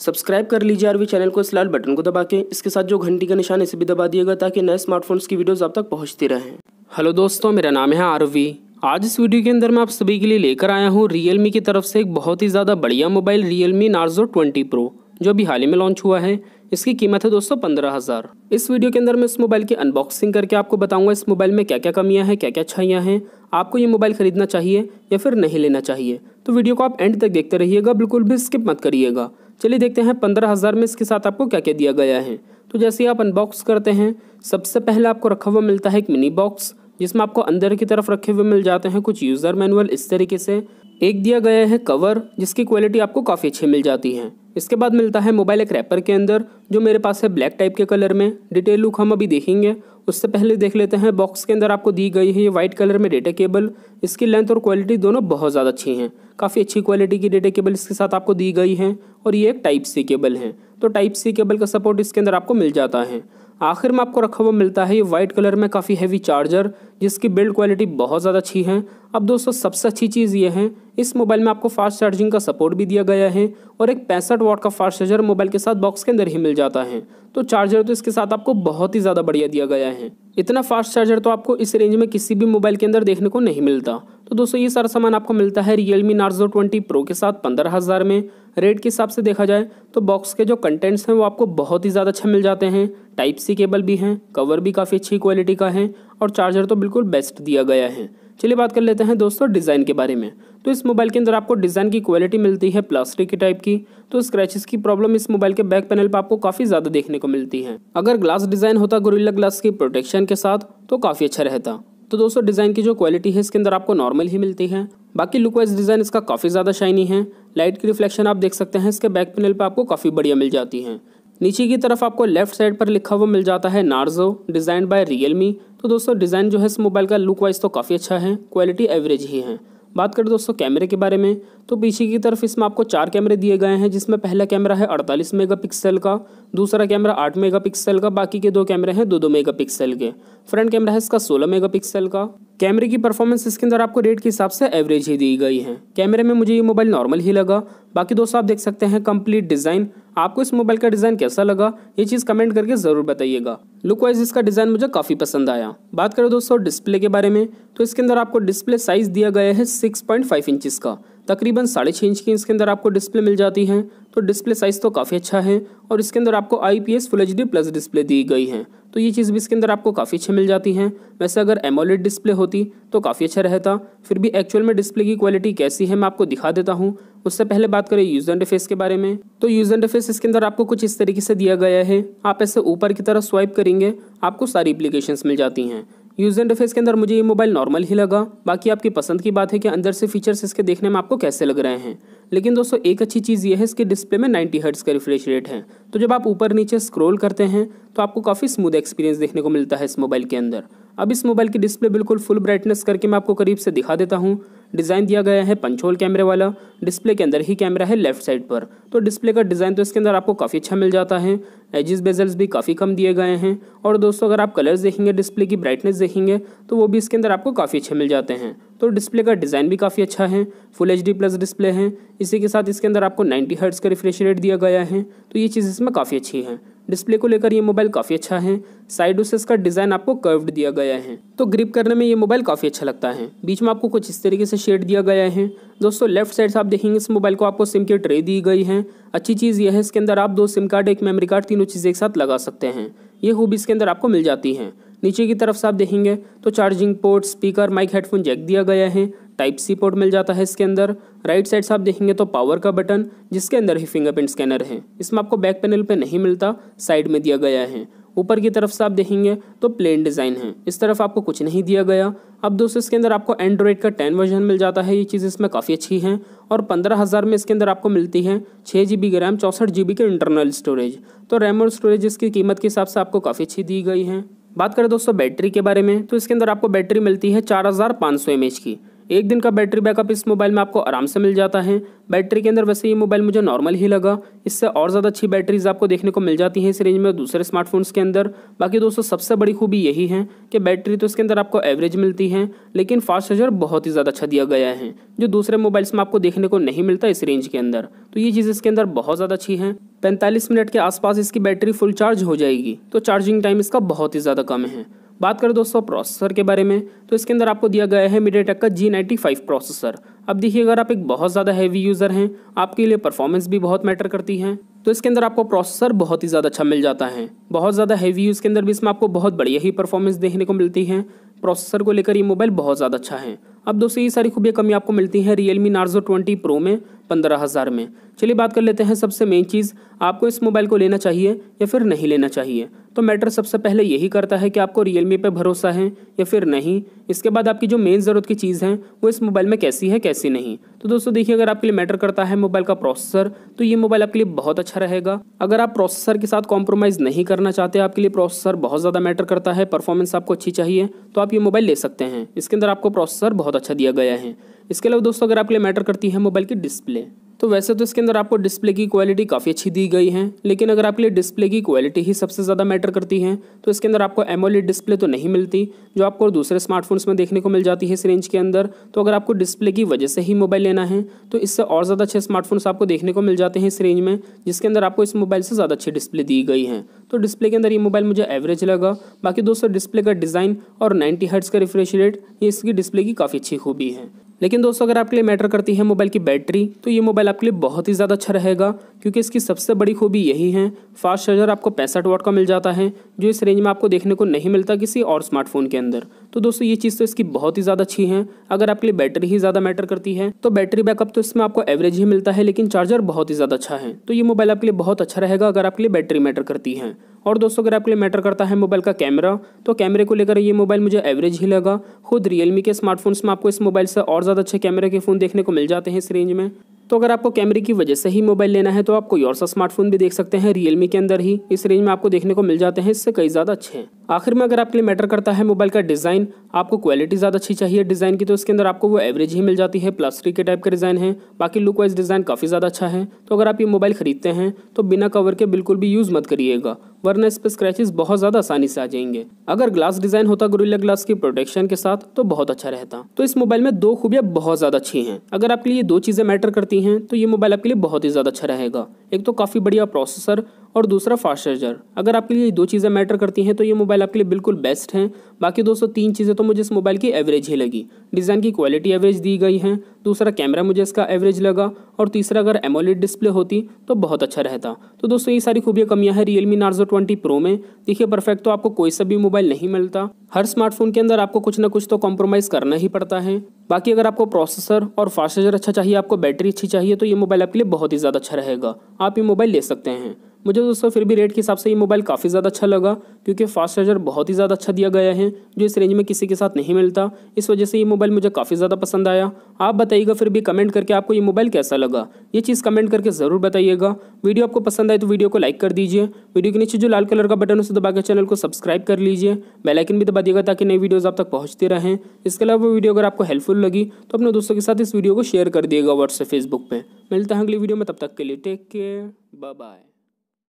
subscribe कर लीजिए RV channel को इस लाल बटन को दबा के इसके साथ जो घंटी का निशान इसे भी दबा दिएगा ताकि नए स्मार्टफोन्स की वीडियोज़ आप तक पहुँचती रहें हेलो दोस्तों मेरा नाम है आरवी आज इस वीडियो के अंदर मैं आप सभी के लिए लेकर आया हूँ रियल की तरफ से एक बहुत ही ज़्यादा बढ़िया mobile Realme Narzo twenty pro जो अभी हाल ही में लॉन्च हुआ है इसकी कीमत है दोस्तों पंद्रह हज़ार इस वीडियो के अंदर मैं इस मोबाइल की अनबॉक्सिंग करके आपको बताऊंगा इस मोबाइल में क्या क्या कमियां हैं क्या क्या अच्छाइयाँ हैं आपको ये मोबाइल खरीदना चाहिए या फिर नहीं लेना चाहिए तो वीडियो को आप एंड तक देखते रहिएगा बिल्कुल भी स्किप मत करिएगा चलिए देखते हैं पंद्रह हज़ार में इसके साथ आपको क्या क्या दिया गया है तो जैसे आप अनबॉक्स करते हैं सबसे पहले आपको रखा हुआ मिलता है एक मिनी बॉक्स जिसमें आपको अंदर की तरफ रखे हुए मिल जाते हैं कुछ यूज़र मैनुअल इस तरीके से एक दिया गया है कवर जिसकी क्वालिटी आपको काफ़ी अच्छी मिल जाती है इसके बाद मिलता है मोबाइल एक रैपर के अंदर जो मेरे पास है ब्लैक टाइप के कलर में डिटेल लुक हम अभी देखेंगे उससे पहले देख लेते हैं बॉक्स के अंदर आपको दी गई है ये वाइट कलर में डेटा केबल इसकी लेंथ और क्वालिटी दोनों बहुत ज़्यादा अच्छी हैं काफ़ी अच्छी क्वालिटी की डेटा केबल इसके साथ आपको दी गई है और ये एक टाइप सी केबल है तो टाइप सी केबल का सपोर्ट इसके अंदर आपको मिल जाता है आखिर में आपको रखा हुआ मिलता है ये वाइट कलर में काफ़ी हैवी चार्जर जिसकी बिल्ड क्वालिटी बहुत ज़्यादा अच्छी है अब दोस्तों सबसे अच्छी चीज़ ये है इस मोबाइल में आपको फास्ट चार्जिंग का सपोर्ट भी दिया गया है और एक पैंसठ वाट का फास्ट चार्जर मोबाइल के साथ बॉक्स के अंदर ही मिल जाता है तो चार्जर तो इसके साथ आपको बहुत ही ज़्यादा बढ़िया दिया गया है इतना फास्ट चार्जर तो आपको इस रेंज में किसी भी मोबाइल के अंदर देखने को नहीं मिलता तो दोस्तों ये सारा सामान आपको मिलता है Realme Narzo twenty pro के साथ पंद्रह हज़ार में रेट के हिसाब से देखा जाए तो बॉक्स के जो कंटेंट्स हैं वो आपको बहुत ही ज़्यादा अच्छा मिल जाते हैं टाइप सी केबल भी हैं कवर भी काफ़ी अच्छी क्वालिटी का है और चार्जर तो बिल्कुल बेस्ट दिया गया है चलिए बात कर लेते हैं दोस्तों डिज़ाइन के बारे में तो इस मोबाइल के अंदर आपको डिज़ाइन की क्वालिटी मिलती है प्लास्टिक की टाइप की तो स्क्रैचेस की प्रॉब्लम इस मोबाइल के बैक पैनल पर आपको काफ़ी ज़्यादा देखने को मिलती है अगर ग्लास डिज़ाइन होता गोरिल्ला ग्लास की प्रोटेक्शन के साथ तो काफ़ी अच्छा रहता तो दोस्तों डिज़ाइन की जो क्वालिटी है इसके अंदर आपको नॉर्मल ही मिलती है बाकी लुक वाइज डिज़ाइन इसका काफ़ी ज़्यादा शाइनी है लाइट की रिफ्लेक्शन आप देख सकते हैं इसके बैक पैनल पर आपको काफ़ी बढ़िया मिल जाती है नीचे की तरफ आपको लेफ्ट साइड पर लिखा हुआ मिल जाता है नार्जो डिज़ाइन बाय रियल तो दोस्तों डिज़ाइन जो है इस मोबाइल का लुक वाइज तो काफ़ी अच्छा है क्वालिटी एवरेज ही है बात करें दोस्तों कैमरे के बारे में तो पीछे की तरफ इसमें आपको चार कैमरे दिए गए हैं जिसमें पहला कैमरा है 48 मेगापिक्सल का दूसरा कैमरा 8 मेगापिक्सल का बाकी के दो कैमरे हैं दो दो मेगापिक्सल के फ्रंट कैमरा है इसका 16 मेगापिक्सल का कैमरे की परफॉर्मेंस इसके अंदर आपको रेट के हिसाब से एवरेज ही दी गई है कैमरे में मुझे ये मोबाइल नॉर्मल ही लगा बाकी दोस्तों आप देख सकते हैं कम्प्लीट डिज़ाइन आपको इस मोबाइल का डिज़ाइन कैसा लगा ये चीज़ कमेंट करके ज़रूर बताइएगा लुक वाइज इसका डिज़ाइन मुझे काफ़ी पसंद आया बात करें दोस्तों डिस्प्ले के बारे में तो इसके अंदर आपको डिस्प्ले साइज़ दिया गया है सिक्स पॉइंट फाइव इंचज़ का तकरीबन साढ़े छः इंच की इसके अंदर आपको डिस्प्ले मिल जाती है तो डिस्प्ले साइज़ तो काफ़ी अच्छा है और इसके अंदर आपको I P S full H D plus display दी गई है तो ये चीज़ भी इसके अंदर आपको काफ़ी अच्छी मिल जाती है वैसे अगर एमोलेड डिस्प्ले होती तो काफ़ी अच्छा रहता फिर भी एक्चुअल में डिस्प्ले की क्वालिटी कैसी है मैं आपको दिखा देता हूँ उससे पहले बात करें यूज़र इंटरफेस के बारे में तो यूज़र इंटरफेस इसके अंदर आपको कुछ इस तरीके से दिया गया है आप ऐसे ऊपर की तरफ स्वाइप करेंगे आपको सारी एप्लीकेशंस मिल जाती हैं यूज एंड इंटरफेस के अंदर मुझे ये मोबाइल नॉर्मल ही लगा बाकी आपकी पसंद की बात है कि अंदर से फीचर्स इसके देखने में आपको कैसे लग रहे हैं लेकिन दोस्तों एक अच्छी चीज़ यह है इसके डिस्प्ले में 90 हर्ट्स का रिफ्रेश रेट है तो जब आप ऊपर नीचे स्क्रॉल करते हैं तो आपको काफ़ी स्मूथ एक्सपीरियंस देखने को मिलता है इस मोबाइल के अंदर अब इस मोबाइल की डिस्प्ले बिल्कुल फुल ब्राइटनेस करके मैं आपको करीब से दिखा देता हूँ डिज़ाइन दिया गया है पंचोल कैमरे वाला डिस्प्ले के अंदर ही कैमरा है लेफ्ट साइड पर तो डिस्प्ले का डिज़ाइन तो इसके अंदर आपको काफ़ी अच्छा मिल जाता है एजिस बेजल्स भी काफ़ी कम दिए गए हैं और दोस्तों अगर आप कलर्स देखेंगे डिस्प्ले की ब्राइटनेस देखेंगे तो वो भी इसके अंदर आपको काफ़ी अच्छे मिल जाते हैं तो डिस्प्ले का डिज़ाइन भी काफ़ी अच्छा है फुल एच प्लस डिस्प्ले है इसी के साथ इसके अंदर आपको नाइन्टी हर्ट्स का रिफ्रेश रेट दिया गया है तो ये चीज़ इसमें काफ़ी अच्छी है डिस्प्ले को लेकर ये मोबाइल काफ़ी अच्छा है साइड से इसका डिज़ाइन आपको कर्व्ड दिया गया है तो ग्रिप करने में ये मोबाइल काफ़ी अच्छा लगता है बीच में आपको कुछ इस तरीके से शेड दिया गया है दोस्तों लेफ्ट साइड से आप देखेंगे इस मोबाइल को आपको सिम की ट्रे दी गई है अच्छी चीज़ यह है इसके अंदर आप दो सिम कार्ड एक मेमरी कार्ड तीनों चीज़ें एक साथ लगा सकते हैं ये खूबी इसके अंदर आपको मिल जाती है नीचे की तरफ से आप देखेंगे तो charging port speaker mic headphone jack दिया गया है टाइप सी पोर्ट मिल जाता है इसके अंदर राइट साइड से आप देखेंगे तो पावर का बटन जिसके अंदर ही फिंगरप्रिंट स्कैनर है इसमें आपको बैक पैनल पर नहीं मिलता साइड में दिया गया है ऊपर की तरफ से आप देखेंगे तो प्लेन डिज़ाइन है इस तरफ आपको कुछ नहीं दिया गया अब दोस्तों इसके अंदर आपको एंड्रॉयड का टेन वर्जन मिल जाता है ये चीज़ इसमें काफ़ी अच्छी है और पंद्रह हज़ार में इसके अंदर आपको मिलती है छः जी बी रैम चौंसठ जी बी के इंटरनल स्टोरेज तो रैम और स्टोरेज इसकी कीमत के हिसाब से आपको काफ़ी अच्छी दी गई है बात करें दोस्तों बैटरी के बारे में तो इसके अंदर आपको बैटरी मिलती है चार हज़ार पाँच सौ एम एच की एक दिन का बैटरी बैकअप इस मोबाइल में आपको आराम से मिल जाता है बैटरी के अंदर वैसे ये मोबाइल मुझे नॉर्मल ही लगा इससे और ज़्यादा अच्छी बैटरीज आपको देखने को मिल जाती हैं इस रेंज में दूसरे स्मार्टफोन्स के अंदर बाकी दोस्तों सबसे बड़ी खूबी यही है कि बैटरी तो इसके अंदर आपको एवरेज मिलती है लेकिन फास्ट चार्जर बहुत ही ज़्यादा अच्छा दिया गया है जो दूसरे मोबाइल्स में आपको देखने को नहीं मिलता इस रेंज के अंदर तो ये चीज़ इसके अंदर बहुत ज़्यादा अच्छी है पैंतालीस मिनट के आसपास इसकी बैटरी फुल चार्ज हो जाएगी तो चार्जिंग टाइम इसका बहुत ही ज़्यादा कम है बात करें दोस्तों प्रोसेसर के बारे में तो इसके अंदर आपको दिया गया है मीडिया का जी नाइन्टी फाइव प्रोसेसर अब देखिए अगर आप एक बहुत ज़्यादा हैवी यूज़र हैं आपके लिए परफॉर्मेंस भी बहुत मैटर करती है तो इसके अंदर आपको प्रोसेसर बहुत ही ज़्यादा अच्छा मिल जाता है बहुत ज़्यादा हैवी यूज़ के अंदर भी इसमें आपको बहुत बढ़िया ही परफॉर्मेंस देखने को मिलती है प्रोसेसर को लेकर ये मोबाइल बहुत ज़्यादा अच्छा है अब दोस्तों ये सारी खूबियाँ कमी आपको मिलती हैं रियलमी नार्जो ट्वेंटी प्रो में पंद्रह हज़ार में चलिए बात कर लेते हैं सबसे मेन चीज़ आपको इस मोबाइल को लेना चाहिए या फिर नहीं लेना चाहिए तो मैटर सबसे पहले यही करता है कि आपको रियलमी पे भरोसा है या फिर नहीं इसके बाद आपकी जो मेन ज़रूरत की चीज़ है वो इस मोबाइल में कैसी है कैसी नहीं तो दोस्तों देखिए अगर आपके लिए मैटर करता है मोबाइल का प्रोसेसर तो ये मोबाइल आपके लिए बहुत अच्छा रहेगा अगर आप प्रोसेसर के साथ कॉम्प्रोमाइज़ नहीं करना चाहते आपके लिए प्रोसेसर बहुत ज़्यादा मैटर करता है परफॉर्मेंस आपको अच्छी चाहिए तो आप ये मोबाइल ले सकते हैं इसके अंदर आपको प्रोसेसर बहुत अच्छा दिया गया है इसके अलावा दोस्तों अगर आपके लिए मैटर करती है मोबाइल की डिस्प्ले लें तो वैसे तो इसके अंदर आपको डिस्प्ले की क्वालिटी काफ़ी अच्छी दी गई है लेकिन अगर आपके लिए डिस्प्ले की क्वालिटी ही सबसे ज़्यादा मैटर करती है तो इसके अंदर आपको एमोलेड डिस्प्ले तो नहीं मिलती जो आपको दूसरे स्मार्टफोन्स में देखने को मिल जाती है इस रेंज के अंदर तो अगर आपको डिस्प्ले की वजह से ही मोबाइल लेना है तो इससे और ज़्यादा अच्छे स्मार्टफोन्स आपको देखने को मिल जाते हैं इस रेंज में जिसके अंदर आपको इस मोबाइल से ज़्यादा अच्छी डिस्प्ले दी गई है तो डिस्प्ले के अंदर ये मोबाइल मुझे एवरेज लगा बाकी दोस्तों डिस्प्ले का डिज़ाइन और नाइन्टी हर्ट्स का रिफ्रेश रेट ये इसकी डिस्प्ले की काफ़ी अच्छी खूबी है लेकिन दोस्तों अगर आपके लिए मैटर करती है मोबाइल की बैटरी तो ये मोबाइल आपके लिए बहुत ही ज़्यादा अच्छा रहेगा क्योंकि इसकी सबसे बड़ी खूबी यही है फास्ट चार्जर आपको पैंसठ वाट का मिल जाता है जो इस रेंज में आपको देखने को नहीं मिलता किसी और स्मार्टफोन के अंदर तो दोस्तों ये चीज़ तो इसकी बहुत ही ज़्यादा अच्छी है अगर आपके लिए बैटरी ही ज़्यादा मैटर करती है तो बैटरी बैकअप तो इसमें आपको एवरेज ही मिलता है लेकिन चार्जर बहुत ही ज़्यादा अच्छा है तो ये मोबाइल आपके लिए बहुत अच्छा रहेगा अगर आपके लिए बैटरी मैटर करती है और दोस्तों अगर आपके लिए मैटर करता है मोबाइल का कैमरा तो कैमरे को लेकर ये मोबाइल मुझे एवरेज ही लगा खुद रियलमी के स्मार्टफोन्स में आपको इस मोबाइल से और ज़्यादा अच्छे कैमरे के फ़ोन देखने को मिल जाते हैं इस रेंज में तो अगर आपको कैमरे की वजह से ही मोबाइल लेना है तो आप कोई और सा स्मार्टफोन भी देख सकते हैं रियलमी के अंदर ही इस रेंज में आपको देखने को मिल जाते हैं इससे कई ज़्यादा अच्छे हैं आखिर में अगर आपके लिए मैटर करता है मोबाइल का डिज़ाइन आपको क्वालिटी ज़्यादा अच्छी चाहिए डिज़ाइन की तो इसके अंदर आपको वो एवरेज ही मिल जाती है प्लस के टाइप का डिज़ाइन है बाकी लुक वाइज डिज़ाइन काफ़ी ज़्यादा अच्छा है तो अगर आप ये मोबाइल खरीदते हैं तो बिना कवर के बिल्कुल भी यूज़ मत करिएगा वरना इस पर स्क्रैचेस बहुत ज़्यादा आसानी से आ जाएंगे अगर ग्लास डिज़ाइन होता गोरिल्ला ग्लास की प्रोटेक्शन के साथ तो बहुत अच्छा रहता तो इस मोबाइल में दो खूबियाँ बहुत ज़्यादा अच्छी हैं अगर आपके लिए दो चीज़ें मैटर करती हैं तो ये मोबाइल आपके लिए बहुत ही ज़्यादा अच्छा रहेगा एक तो काफ़ी बढ़िया प्रोसेसर और दूसरा फास्ट चार्जर अगर आपके लिए दो चीज़ें मैटर करती हैं तो ये मोबाइल आपके लिए बिल्कुल बेस्ट हैं बाकी दोस्तों तीन चीज़ें तो मुझे इस मोबाइल की एवरेज ही लगी डिज़ाइन की क्वालिटी एवरेज दी गई है दूसरा कैमरा मुझे इसका एवरेज लगा और तीसरा अगर एमोलेड डिस्प्ले होती तो बहुत अच्छा रहता तो दोस्तों ये सारी खूबियाँ कमियाँ हैं Realme Narzo twenty pro में देखिए परफेक्ट तो आपको कोई सा भी मोबाइल नहीं मिलता हर स्मार्टफोन के अंदर आपको कुछ ना कुछ तो कॉम्प्रोमाइज़ करना ही पड़ता है बाकी अगर आपको प्रोसेसर और फास्ट चार्जर अच्छा चाहिए आपको बैटरी अच्छी चाहिए तो ये मोबाइल आपके लिए बहुत ही ज़्यादा अच्छा रहेगा आप ये मोबाइल ले सकते हैं मुझे दोस्तों फिर भी रेट के हिसाब से ये मोबाइल काफ़ी ज़्यादा अच्छा लगा क्योंकि फास्ट चार्जर बहुत ही ज़्यादा अच्छा दिया गया है जो इस रेंज में किसी के साथ नहीं मिलता इस वजह से ये मोबाइल मुझे काफ़ी ज़्यादा पसंद आया आप बताइएगा फिर भी कमेंट करके आपको ये मोबाइल कैसा लगा ये चीज़ कमेंट करके ज़रूर बताइएगा वीडियो आपको पसंद आए तो वीडियो को लाइक कर दीजिए वीडियो के नीचे जो लाल कलर का बटन उसे दबा के चैनल को सब्सक्राइब कर लीजिए बेलाइकन भी दबा दिएगा ताकि नई वीडियोज़ आप तक पहुँचते रहें इसके अलावा वो वीडियो अगर आपको हेल्पफुल लगी तो अपने दोस्तों के साथ इस वीडियो को शेयर कर दिएगा व्हाट्सएप फेसबुक पर मिलता है अगली वीडियो में तब तक के लिए टेक केयर बाय